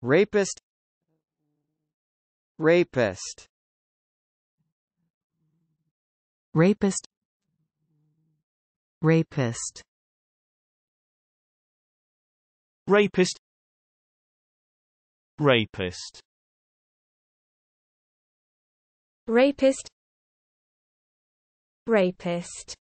Rapist Rapist Rapist Rapist Rapist Rapist Rapist Rapist